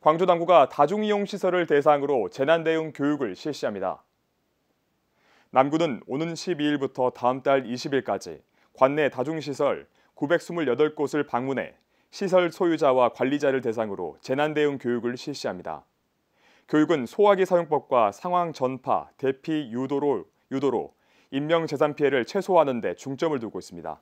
광주당구가 다중이용시설을 대상으로 재난대응 교육을 실시합니다. 남구는 오는 12일부터 다음 달 20일까지 관내 다중시설 928곳을 방문해 시설 소유자와 관리자를 대상으로 재난대응 교육을 실시합니다. 교육은 소화기 사용법과 상황 전파, 대피 유도로, 유도로 인명재산 피해를 최소화하는 데 중점을 두고 있습니다.